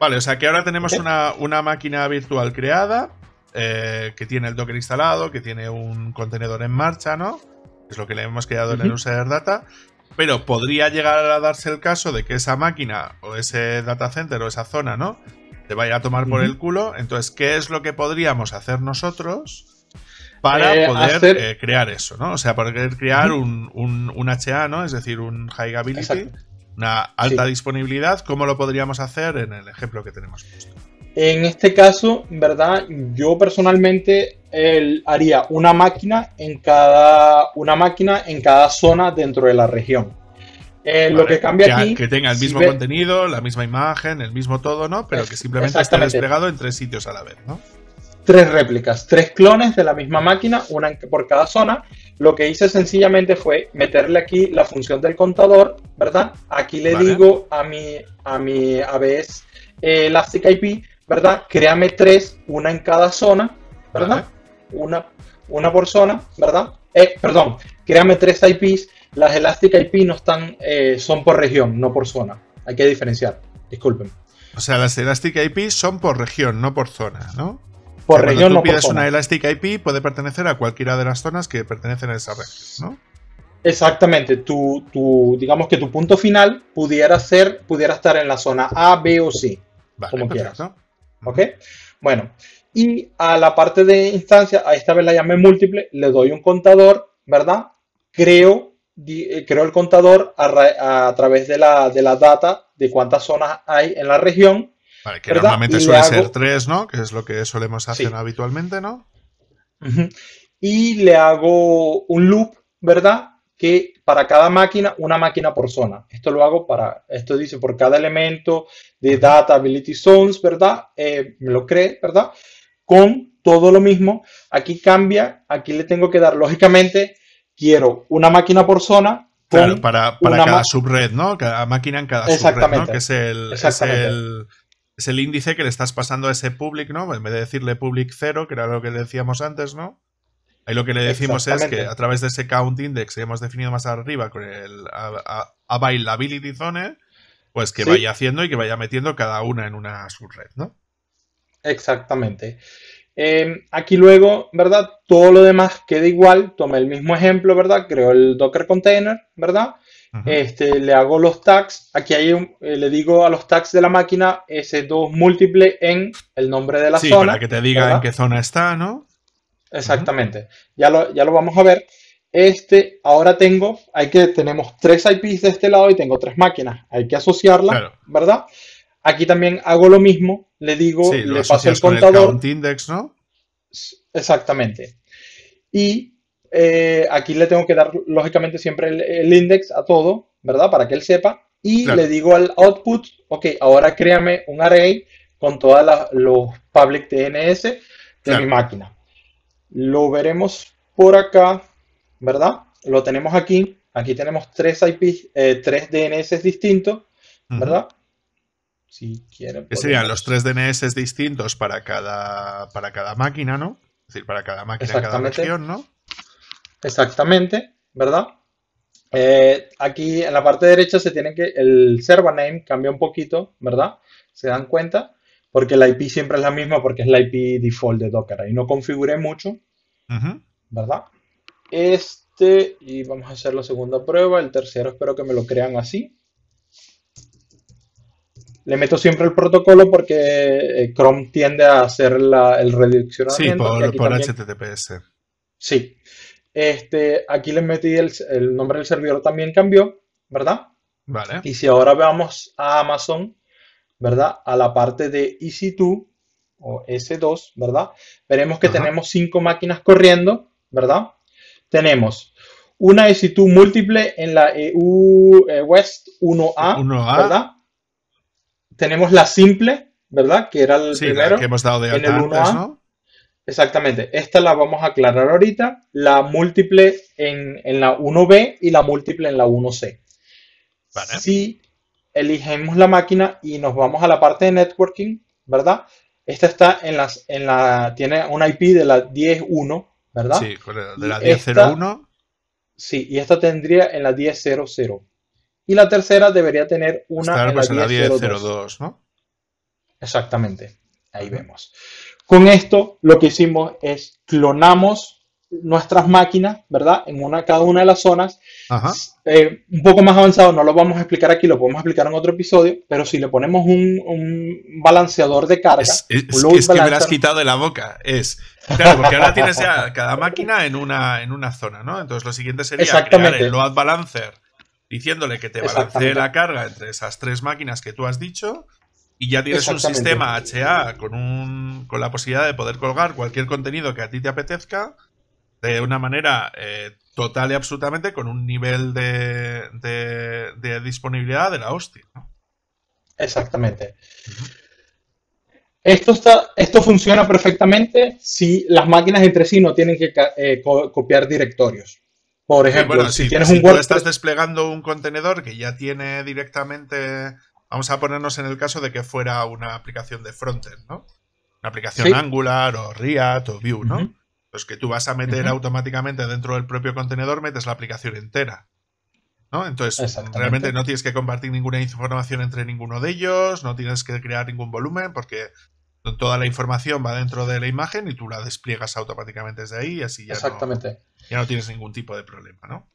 Vale, o sea que ahora tenemos una, máquina virtual creada eh, que tiene el Docker instalado, que tiene un contenedor en marcha, ¿no? Es lo que le hemos creado en el User Data. Pero podría llegar a darse el caso de que esa máquina o ese data center o esa zona, ¿no? Te vaya a tomar por el culo. Entonces, ¿qué es lo que podríamos hacer nosotros? para eh, poder eh, crear eso, ¿no? O sea, para poder crear un, un, un, HA, ¿no? Es decir, un High Ability una alta disponibilidad, ¿cómo lo podríamos hacer en el ejemplo que tenemos puesto? En este caso, ¿verdad? Yo personalmente haría una máquina, en cada, una máquina en cada zona dentro de la región. Eh, lo que cambia que, Que tenga el mismo contenido, la misma imagen, el mismo todo, ¿no? Pero que simplemente esté desplegado en tres sitios a la vez, ¿no? Tres réplicas, tres clones de la misma máquina, una por cada zona, lo que hice sencillamente fue meterle aquí la función del contador, ¿verdad? Aquí le digo a mi, a mi ABS eh, Elastic IP, ¿verdad? Créame tres, una en cada zona, ¿verdad? Una, una por zona, ¿verdad? Eh, perdón, créame tres IPs. Las Elastic IP no están, eh, son por región, no por zona. Hay que diferenciar, disculpen. O sea, las Elastic IP son por región, no por zona, ¿no? por región tú no pides una Elastic IP puede pertenecer a cualquiera de las zonas que pertenecen a esa red, ¿no? Exactamente, digamos que tu punto final pudiera ser, pudiera estar en la zona A, B o C, como quieras. Bueno, y a la parte de instancia, a esta vez la llamé múltiple, le doy un contador, ¿verdad? Creo, eh, creo el contador a, través de la, de la data de cuántas zonas hay en la región Vale, que normalmente suele ser tres, ¿no? Que es lo que solemos hacer habitualmente, ¿no? Y le hago un loop, ¿verdad? Que para cada máquina, una máquina por zona. Esto lo hago para, esto dice por cada elemento de data ability zones, ¿verdad? Eh, me lo cree, ¿verdad? Con todo lo mismo. Aquí cambia, aquí le tengo que dar, lógicamente, quiero una máquina por zona. Claro, para, cada subred, ¿no? Cada máquina en cada subred, ¿no? Que es el es el índice que le estás pasando a ese public, ¿no? En vez de decirle public cero, que era lo que decíamos antes, ¿no? Ahí lo que le decimos es que a través de ese count index que hemos definido más arriba con el availability zone, pues que vaya haciendo y que vaya metiendo cada una en una subred, ¿no? Exactamente. Em, aquí luego, ¿verdad? Todo lo demás queda igual. Toma el mismo ejemplo, ¿verdad? Creo el Docker container, ¿verdad? este, le hago los tags, aquí hay eh, le digo a los tags de la máquina S2 múltiple en el nombre de la sí, zona. Para que te diga en qué zona está, ¿no? Exactamente, ya lo, ya lo, vamos a ver. Este, ahora tengo, hay que, tenemos tres IPs de este lado y tengo tres máquinas, hay que asociarlas, ¿verdad? Aquí también hago lo mismo, le digo, le paso el contador. index, ¿no? Exactamente. Y eh, aquí le tengo que dar, lógicamente, siempre el, index a todo, ¿verdad? Para que él sepa. Y le digo al output, ok, ahora créame un array con todos los public DNS de mi máquina. Lo veremos por acá, ¿verdad? Lo tenemos aquí. Aquí tenemos tres IP, eh, tres DNS distintos, ¿verdad? Si quieren. Serían los tres DNS distintos para cada, para cada máquina, ¿no? Es decir, para cada máquina, cada región, ¿no? Exactamente, ¿verdad? Eh, aquí en la parte derecha se tiene que el server name cambia un poquito, ¿verdad? Se dan cuenta, porque la IP siempre es la misma porque es la IP default de Docker. Ahí no configure mucho, ¿verdad? Este, y vamos a hacer la segunda prueba. El tercero espero que me lo crean así. Le meto siempre el protocolo porque eh, Chrome tiende a hacer el redireccionamiento. Sí, por HTTPS. Sí. Este, aquí les metí el, nombre del servidor también cambió, ¿verdad? Vale. Y si ahora vamos a Amazon, ¿verdad? A la parte de EC2 o S2, ¿verdad? Veremos que tenemos cinco máquinas corriendo, ¿verdad? Tenemos una EC2 múltiple en la EU eh, West 1A, ¿verdad? Tenemos la simple, ¿verdad? Que era el primero. que hemos dado de en Exactamente, esta la vamos a aclarar ahorita, la múltiple en, la 1B y la múltiple en la 1C. Si elegimos la máquina y nos vamos a la parte de networking, ¿verdad? Esta está en las, en la, tiene una IP de la 10.1, ¿verdad? Sí, de la 10.01. Sí, y esta tendría en la 10.00. Y la tercera debería tener una en, la 10.02, pues ¿no? Exactamente, ahí vemos. Con esto lo que hicimos es clonamos nuestras máquinas, ¿verdad? En una, cada una de las zonas. Eh, un poco más avanzado, no lo vamos a explicar aquí, lo podemos explicar en otro episodio, pero si le ponemos un, balanceador de carga... Es, que me lo has quitado de la boca. Es, claro, porque ahora tienes cada máquina en una, en una zona, ¿no? Entonces lo siguiente sería crear el load balancer diciéndole que te balancee la carga entre esas tres máquinas que tú has dicho y ya tienes un sistema HA con, la posibilidad de poder colgar cualquier contenido que a ti te apetezca de una manera eh, total y absolutamente con un nivel de, de, disponibilidad de la hostia. Exactamente. Esto, está, esto funciona perfectamente si las máquinas entre sí no tienen que eh, copiar directorios. Por ejemplo, si, estás desplegando un contenedor que ya tiene directamente Vamos a ponernos en el caso de que fuera una aplicación de frontend, ¿no? Una aplicación Angular o React o Vue, ¿no? Pues que tú vas a meter automáticamente dentro del propio contenedor, metes la aplicación entera. ¿No? Entonces, realmente no tienes que compartir ninguna información entre ninguno de ellos, no tienes que crear ningún volumen, porque toda la información va dentro de la imagen y tú la despliegas automáticamente desde ahí así Exactamente. ya no tienes ningún tipo de problema, ¿no?